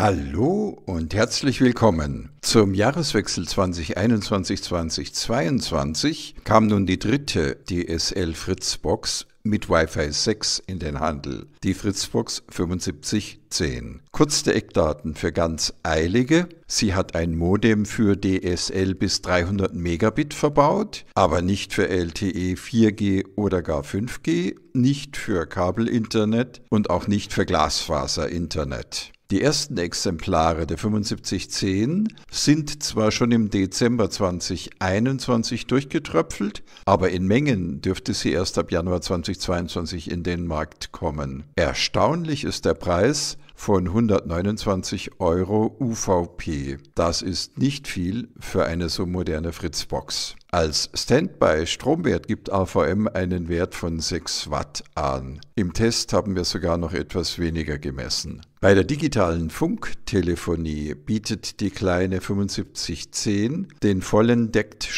Hallo und herzlich willkommen. Zum Jahreswechsel 2021-2022 kam nun die dritte DSL Fritzbox mit Wi-Fi 6 in den Handel, die Fritzbox 7510. Kurz die Eckdaten für ganz eilige. Sie hat ein Modem für DSL bis 300 Megabit verbaut, aber nicht für LTE 4G oder gar 5G, nicht für Kabelinternet und auch nicht für Glasfaser-Internet. Die ersten Exemplare der 7510 sind zwar schon im Dezember 2021 durchgetröpfelt, aber in Mengen dürfte sie erst ab Januar 2022 in den Markt kommen. Erstaunlich ist der Preis, von 129 Euro UVP. Das ist nicht viel für eine so moderne Fritzbox. Als Standby-Stromwert gibt AVM einen Wert von 6 Watt an. Im Test haben wir sogar noch etwas weniger gemessen. Bei der digitalen Funktelefonie bietet die kleine 7510 den vollen deckt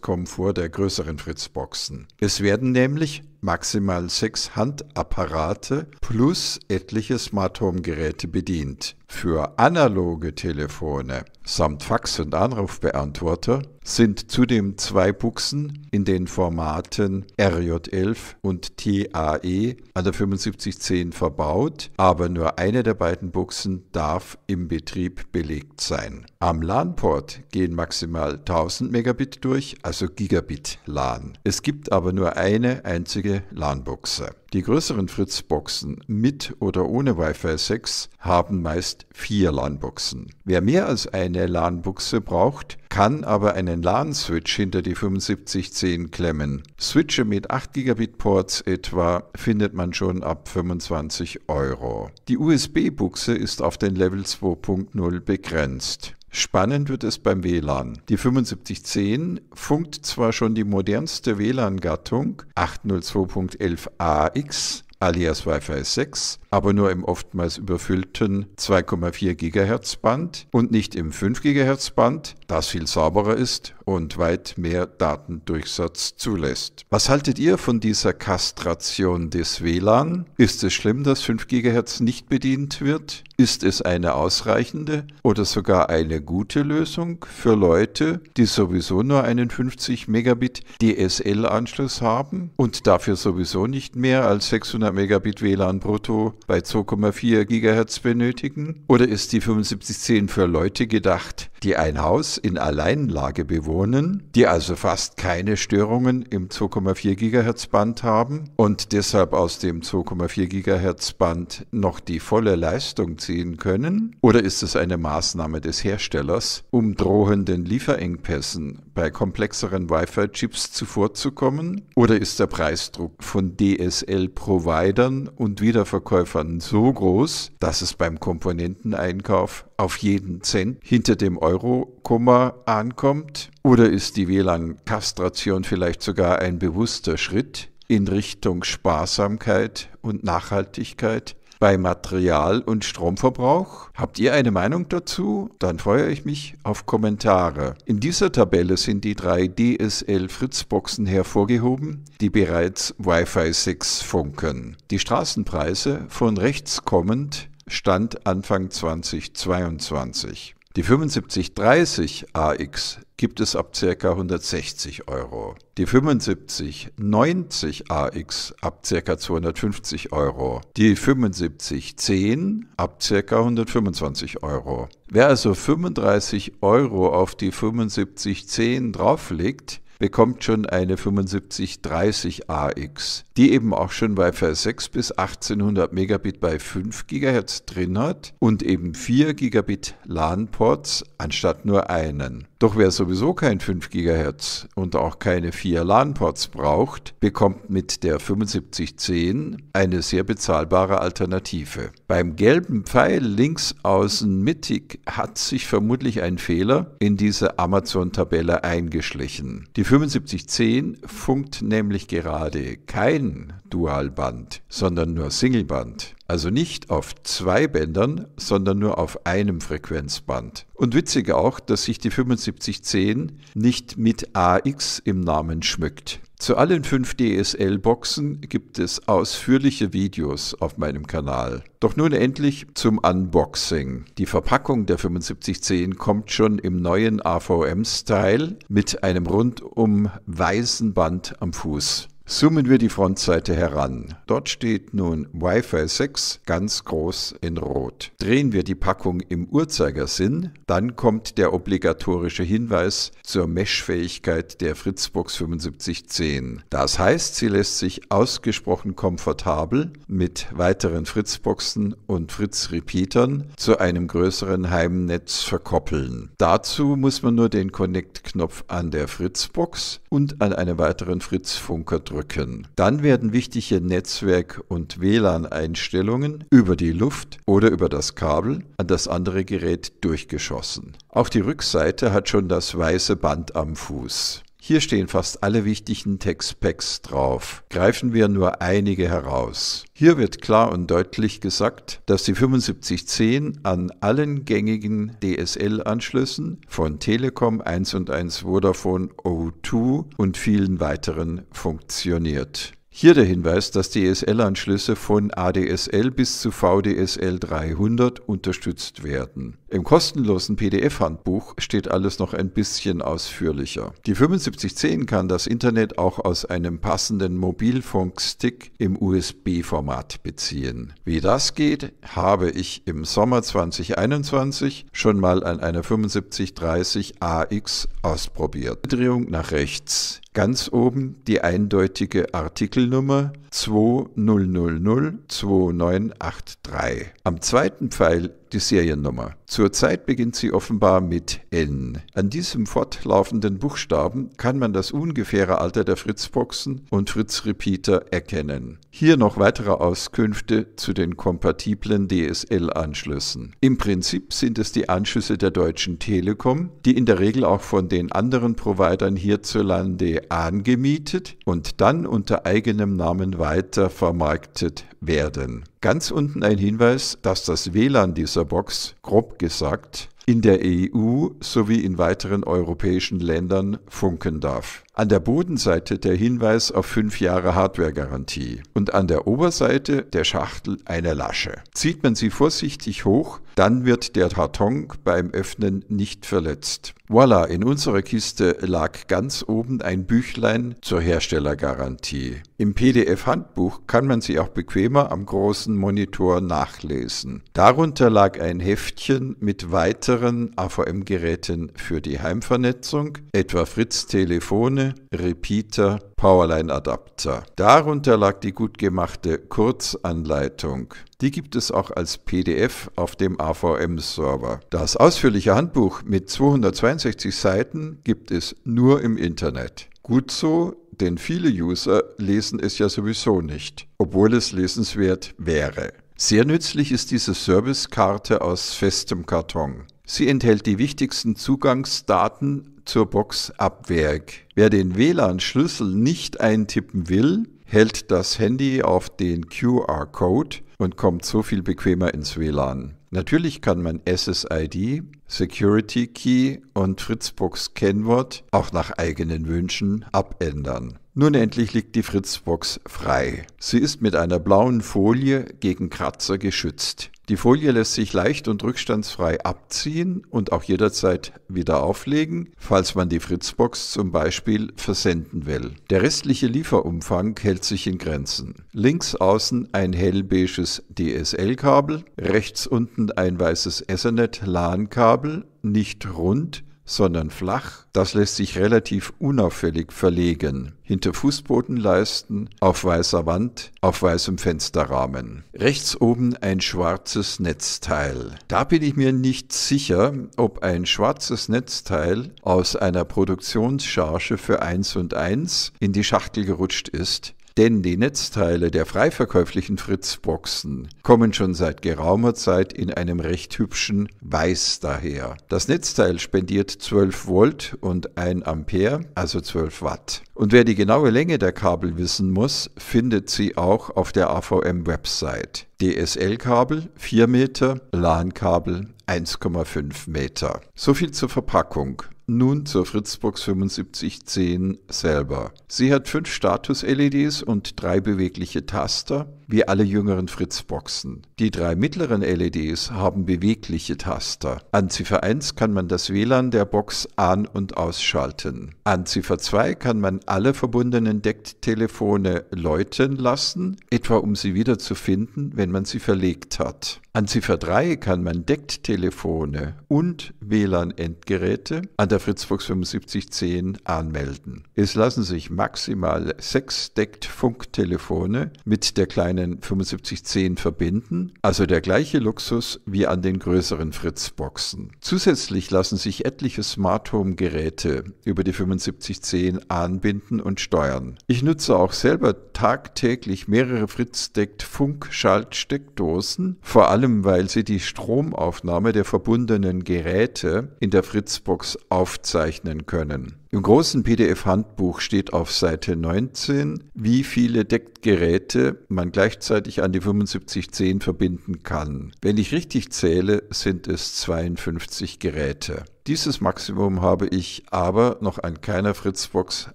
komfort der größeren Fritzboxen. Es werden nämlich maximal sechs Handapparate plus etliche Smart Home Geräte bedient. Für analoge Telefone samt Fax und Anrufbeantworter sind zudem zwei Buchsen in den Formaten RJ11 und TAE an der 7510 verbaut, aber nur eine der beiden Buchsen darf im Betrieb belegt sein. Am LAN-Port gehen maximal 1000 Megabit durch, also Gigabit LAN. Es gibt aber nur eine einzige LAN-Buchse. Die größeren Fritz-Boxen mit oder ohne Wi-Fi 6 haben meist heißt vier LAN-Buchsen. Wer mehr als eine LAN-Buchse braucht, kann aber einen LAN-Switch hinter die 7510 klemmen. Switche mit 8 Gigabit Ports etwa findet man schon ab 25 Euro. Die USB-Buchse ist auf den Level 2.0 begrenzt. Spannend wird es beim WLAN. Die 7510 funkt zwar schon die modernste WLAN-Gattung 802.11ax alias Wi-Fi 6, aber nur im oftmals überfüllten 2,4 GHz Band und nicht im 5 GHz Band, das viel sauberer ist und weit mehr Datendurchsatz zulässt. Was haltet ihr von dieser Kastration des WLAN? Ist es schlimm, dass 5 GHz nicht bedient wird? Ist es eine ausreichende oder sogar eine gute Lösung für Leute, die sowieso nur einen 50 Megabit DSL-Anschluss haben und dafür sowieso nicht mehr als 600 Megabit WLAN brutto bei 2,4 GHz benötigen? Oder ist die 7510 für Leute gedacht, die ein Haus in Alleinlage bewohnen, die also fast keine Störungen im 2,4 GHz Band haben und deshalb aus dem 2,4 GHz Band noch die volle Leistung ziehen können? Oder ist es eine Maßnahme des Herstellers, um drohenden Lieferengpässen bei komplexeren Wi-Fi-Chips zuvorzukommen? Oder ist der Preisdruck von DSL-Providern und Wiederverkäufern so groß, dass es beim Komponenteneinkauf auf jeden Cent hinter dem Euro-Komma ankommt? Oder ist die WLAN-Kastration vielleicht sogar ein bewusster Schritt in Richtung Sparsamkeit und Nachhaltigkeit? bei Material- und Stromverbrauch? Habt ihr eine Meinung dazu? Dann freue ich mich auf Kommentare. In dieser Tabelle sind die drei DSL-Fritzboxen hervorgehoben, die bereits Wi-Fi 6 funken. Die Straßenpreise von rechts kommend Stand Anfang 2022. Die 7530 AX gibt es ab ca. 160 Euro. Die 7590 AX ab ca. 250 Euro. Die 7510 ab ca. 125 Euro. Wer also 35 Euro auf die 7510 drauflegt, bekommt schon eine 7530 AX, die eben auch schon Wi-Fi 6 bis 1800 Megabit bei 5 GHz drin hat und eben 4 Gigabit LAN-Ports anstatt nur einen. Doch wer sowieso kein 5 GHz und auch keine 4 LAN-Ports braucht, bekommt mit der 7510 eine sehr bezahlbare Alternative. Beim gelben Pfeil links außen mittig hat sich vermutlich ein Fehler in diese Amazon-Tabelle eingeschlichen. Die 7510 funkt nämlich gerade kein Dualband, sondern nur Singleband. Also nicht auf zwei Bändern, sondern nur auf einem Frequenzband. Und witzig auch, dass sich die 7510 nicht mit AX im Namen schmückt. Zu allen 5 DSL-Boxen gibt es ausführliche Videos auf meinem Kanal. Doch nun endlich zum Unboxing. Die Verpackung der 7510 kommt schon im neuen AVM-Style mit einem rundum weißen Band am Fuß. Zoomen wir die Frontseite heran. Dort steht nun Wi-Fi 6 ganz groß in Rot. Drehen wir die Packung im Uhrzeigersinn, dann kommt der obligatorische Hinweis zur Meshfähigkeit der Fritzbox 7510. Das heißt, sie lässt sich ausgesprochen komfortabel mit weiteren Fritzboxen und Fritz-Repeatern zu einem größeren Heimnetz verkoppeln. Dazu muss man nur den Connect-Knopf an der Fritzbox und an einem weiteren Fritz-Funker drücken drücken. Dann werden wichtige Netzwerk- und WLAN-Einstellungen über die Luft oder über das Kabel an das andere Gerät durchgeschossen. Auch die Rückseite hat schon das weiße Band am Fuß. Hier stehen fast alle wichtigen Textpacks drauf. Greifen wir nur einige heraus. Hier wird klar und deutlich gesagt, dass die 7510 an allen gängigen DSL-Anschlüssen von Telekom, 1&1 Vodafone, O2 und vielen weiteren funktioniert. Hier der Hinweis, dass DSL-Anschlüsse e von ADSL bis zu VDSL 300 unterstützt werden. Im kostenlosen PDF-Handbuch steht alles noch ein bisschen ausführlicher. Die 7510 kann das Internet auch aus einem passenden Mobilfunkstick im USB-Format beziehen. Wie das geht, habe ich im Sommer 2021 schon mal an einer 7530 AX ausprobiert. Drehung nach rechts. Ganz oben die eindeutige Artikelnummer 2000 2983. Am zweiten Pfeil die Seriennummer. Zurzeit beginnt sie offenbar mit N. An diesem fortlaufenden Buchstaben kann man das ungefähre Alter der Fritzboxen und Fritz-Repeater erkennen. Hier noch weitere Auskünfte zu den kompatiblen DSL-Anschlüssen. Im Prinzip sind es die Anschlüsse der Deutschen Telekom, die in der Regel auch von den anderen Providern hierzulande angemietet und dann unter eigenem Namen weiter vermarktet werden. Ganz unten ein Hinweis, dass das WLAN dieser Box, grob gesagt, in der EU sowie in weiteren europäischen Ländern funken darf. An der Bodenseite der Hinweis auf fünf Jahre Hardwaregarantie und an der Oberseite der Schachtel eine Lasche. Zieht man sie vorsichtig hoch, dann wird der Karton beim Öffnen nicht verletzt. Voila, in unserer Kiste lag ganz oben ein Büchlein zur Herstellergarantie. Im PDF-Handbuch kann man sie auch bequemer am großen Monitor nachlesen. Darunter lag ein Heftchen mit weiteren AVM-Geräten für die Heimvernetzung, etwa Fritz-Telefone, Repeater, Powerline-Adapter. Darunter lag die gut gemachte Kurzanleitung. Die gibt es auch als PDF auf dem AVM-Server. Das ausführliche Handbuch mit 262 Seiten gibt es nur im Internet. Gut so, denn viele User lesen es ja sowieso nicht, obwohl es lesenswert wäre. Sehr nützlich ist diese Servicekarte aus festem Karton. Sie enthält die wichtigsten Zugangsdaten zur Box ab Werk. Wer den WLAN-Schlüssel nicht eintippen will, hält das Handy auf den QR-Code und kommt so viel bequemer ins WLAN. Natürlich kann man SSID, Security Key und Fritzbox Kennwort auch nach eigenen Wünschen abändern. Nun endlich liegt die Fritzbox frei. Sie ist mit einer blauen Folie gegen Kratzer geschützt. Die Folie lässt sich leicht und rückstandsfrei abziehen und auch jederzeit wieder auflegen, falls man die Fritzbox zum Beispiel versenden will. Der restliche Lieferumfang hält sich in Grenzen. Links außen ein hellbeiges DSL-Kabel, rechts unten ein weißes Ethernet-LAN-Kabel, nicht rund, sondern flach, das lässt sich relativ unauffällig verlegen, hinter Fußbodenleisten, auf weißer Wand, auf weißem Fensterrahmen. Rechts oben ein schwarzes Netzteil. Da bin ich mir nicht sicher, ob ein schwarzes Netzteil aus einer Produktionscharge für 1 und 1 in die Schachtel gerutscht ist denn die Netzteile der freiverkäuflichen Fritzboxen kommen schon seit geraumer Zeit in einem recht hübschen Weiß daher. Das Netzteil spendiert 12 Volt und 1 Ampere, also 12 Watt. Und wer die genaue Länge der Kabel wissen muss, findet sie auch auf der AVM-Website. DSL-Kabel 4 Meter, LAN-Kabel 1,5 Meter. Soviel zur Verpackung. Nun zur Fritzbox 7510 selber. Sie hat fünf Status-LEDs und drei bewegliche Taster wie alle jüngeren Fritzboxen. Die drei mittleren LEDs haben bewegliche Taster. An Ziffer 1 kann man das WLAN der Box an- und ausschalten. An Ziffer 2 kann man alle verbundenen Decktelefone läuten lassen, etwa um sie wiederzufinden, wenn man sie verlegt hat. An Ziffer 3 kann man Decktelefone und WLAN-Endgeräte an der Fritzbox 7510 anmelden. Es lassen sich maximal sechs Deckt-Funktelefone mit der kleinen einen 7510 verbinden, also der gleiche Luxus wie an den größeren Fritz-Boxen. Zusätzlich lassen sich etliche Smart Home-Geräte über die 7510 anbinden und steuern. Ich nutze auch selber tagtäglich mehrere Fritz-Deckt schaltsteckdosen vor allem weil sie die Stromaufnahme der verbundenen Geräte in der Fritzbox aufzeichnen können. Im großen PDF-Handbuch steht auf Seite 19, wie viele Deckgeräte man gleichzeitig an die 7510 verbinden kann. Wenn ich richtig zähle, sind es 52 Geräte. Dieses Maximum habe ich aber noch an keiner Fritzbox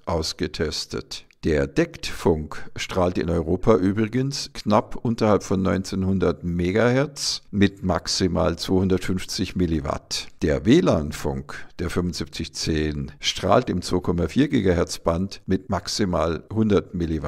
ausgetestet. Der Dektfunk strahlt in Europa übrigens knapp unterhalb von 1900 MHz mit maximal 250 mW. Der WLAN-Funk, der 7510, strahlt im 2,4 GHz Band mit maximal 100 mW.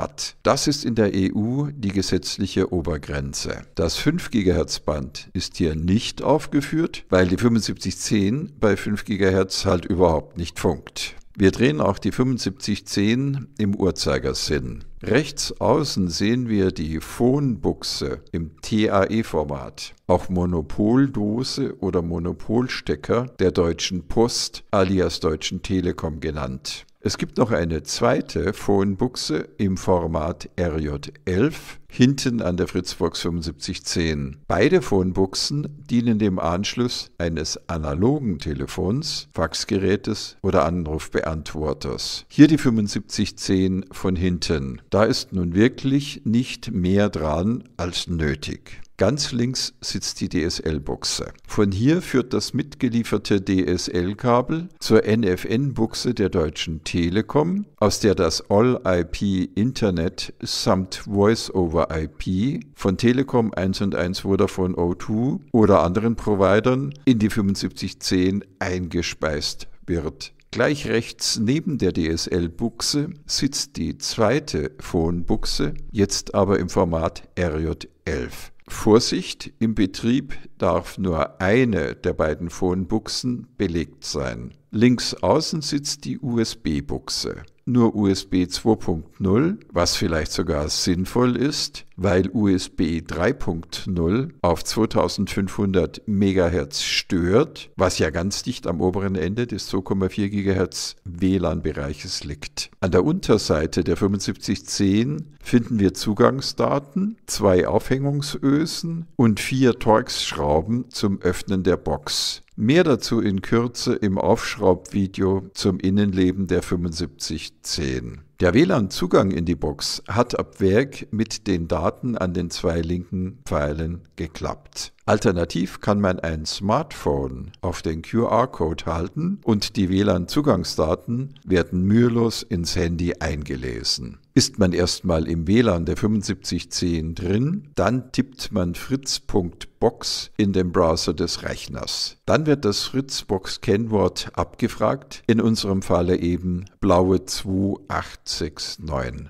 Das ist in der EU die gesetzliche Obergrenze. Das 5 GHz Band ist hier nicht aufgeführt, weil die 7510 bei 5 GHz halt überhaupt nicht funkt. Wir drehen auch die 7510 im Uhrzeigersinn. Rechts außen sehen wir die Phonbuchse im TAE-Format, auch Monopoldose oder Monopolstecker der Deutschen Post alias Deutschen Telekom genannt. Es gibt noch eine zweite Phonbuchse im Format RJ11 hinten an der Fritzbox 7510. Beide Phonbuchsen dienen dem Anschluss eines analogen Telefons, Faxgerätes oder Anrufbeantworters. Hier die 7510 von hinten. Da ist nun wirklich nicht mehr dran als nötig. Ganz links sitzt die DSL-Buchse. Von hier führt das mitgelieferte DSL-Kabel zur NFN-Buchse der Deutschen Telekom, aus der das All-IP-Internet samt Voice-over-IP von Telekom 1 und 1 Vodafone O2 oder anderen Providern in die 7510 eingespeist wird. Gleich rechts neben der DSL-Buchse sitzt die zweite Phone-Buchse, jetzt aber im Format RJ11. Vorsicht, im Betrieb darf nur eine der beiden Phonbuchsen belegt sein. Links außen sitzt die USB-Buchse nur USB 2.0, was vielleicht sogar sinnvoll ist, weil USB 3.0 auf 2500 MHz stört, was ja ganz dicht am oberen Ende des 2,4 GHz WLAN-Bereiches liegt. An der Unterseite der 7510 finden wir Zugangsdaten, zwei Aufhängungsösen und vier Torx-Schrauben zum Öffnen der Box. Mehr dazu in Kürze im Aufschraubvideo zum Innenleben der 7510. Der WLAN-Zugang in die Box hat ab Werk mit den Daten an den zwei linken Pfeilen geklappt. Alternativ kann man ein Smartphone auf den QR-Code halten und die WLAN-Zugangsdaten werden mühelos ins Handy eingelesen. Ist man erstmal im WLAN der 7510 drin, dann tippt man fritz.box in den Browser des Rechners. Dann wird das Fritzbox-Kennwort abgefragt, in unserem Falle eben blaue 2869.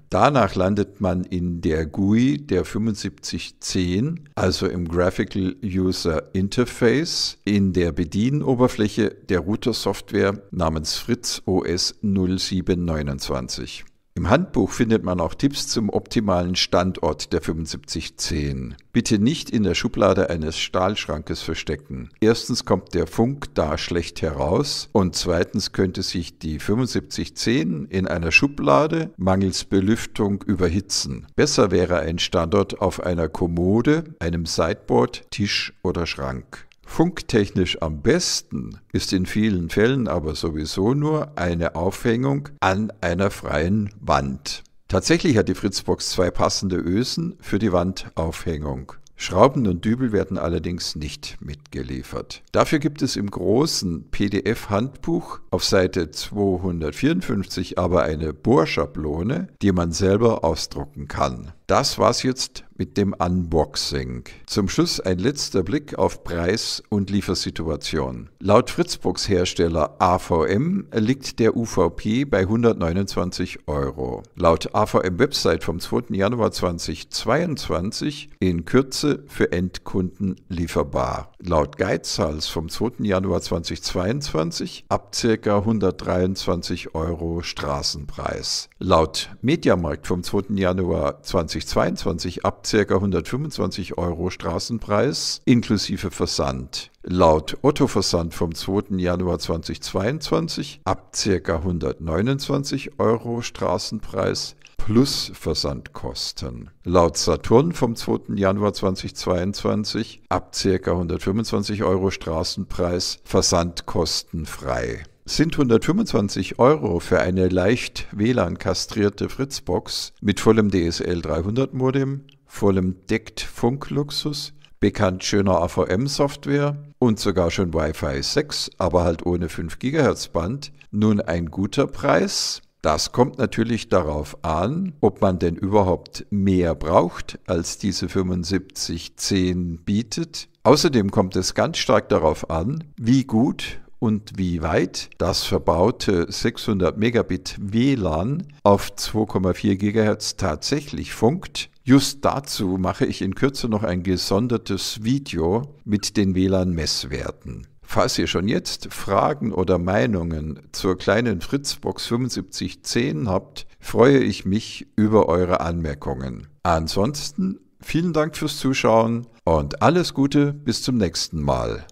Danach landet man in der GUI der 7510, also im Graphical User Interface in der Bedienoberfläche der Router-Software namens Fritz OS 0729. Im Handbuch findet man auch Tipps zum optimalen Standort der 7510. Bitte nicht in der Schublade eines Stahlschrankes verstecken. Erstens kommt der Funk da schlecht heraus und zweitens könnte sich die 7510 in einer Schublade mangels Belüftung überhitzen. Besser wäre ein Standort auf einer Kommode, einem Sideboard, Tisch oder Schrank. Funktechnisch am besten ist in vielen Fällen aber sowieso nur eine Aufhängung an einer freien Wand. Tatsächlich hat die Fritzbox zwei passende Ösen für die Wandaufhängung. Schrauben und Dübel werden allerdings nicht mitgeliefert. Dafür gibt es im großen PDF-Handbuch auf Seite 254 aber eine Bohrschablone, die man selber ausdrucken kann. Das war's jetzt mit dem Unboxing. Zum Schluss ein letzter Blick auf Preis und Liefersituation. Laut Fritzbox Hersteller AVM liegt der UVP bei 129 Euro. Laut AVM Website vom 2. Januar 2022 in Kürze für Endkunden lieferbar. Laut Guidezahls vom 2. Januar 2022 ab ca. 123 Euro Straßenpreis. Laut Mediamarkt vom 2. Januar 2022 2022 ab ca. 125 Euro Straßenpreis inklusive Versand. Laut Otto Versand vom 2. Januar 2022 ab ca. 129 Euro Straßenpreis plus Versandkosten. Laut Saturn vom 2. Januar 2022 ab ca. 125 Euro Straßenpreis versandkostenfrei sind 125 Euro für eine leicht WLAN-kastrierte Fritzbox mit vollem DSL 300 Modem, vollem Deckt-Funkluxus, bekannt schöner AVM-Software und sogar schon Wi-Fi 6, aber halt ohne 5 GHz Band, nun ein guter Preis. Das kommt natürlich darauf an, ob man denn überhaupt mehr braucht, als diese 7510 bietet. Außerdem kommt es ganz stark darauf an, wie gut und wie weit das verbaute 600 Megabit WLAN auf 2,4 GHz tatsächlich funkt. Just dazu mache ich in Kürze noch ein gesondertes Video mit den WLAN-Messwerten. Falls ihr schon jetzt Fragen oder Meinungen zur kleinen Fritzbox 7510 habt, freue ich mich über eure Anmerkungen. Ansonsten vielen Dank fürs Zuschauen und alles Gute bis zum nächsten Mal.